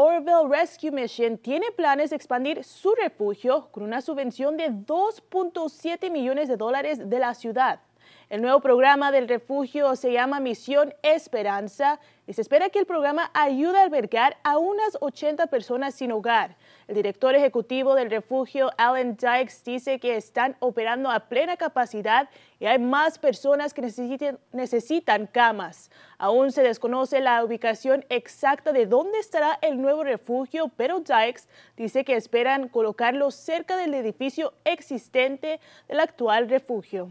Orville Rescue Mission tiene planes de expandir su refugio con una subvención de 2.7 millones de dólares de la ciudad. El nuevo programa del refugio se llama Misión Esperanza y se espera que el programa ayude a albergar a unas 80 personas sin hogar. El director ejecutivo del refugio, Alan Dykes, dice que están operando a plena capacidad y hay más personas que necesitan camas. Aún se desconoce la ubicación exacta de dónde estará el nuevo refugio, pero Dykes dice que esperan colocarlo cerca del edificio existente del actual refugio.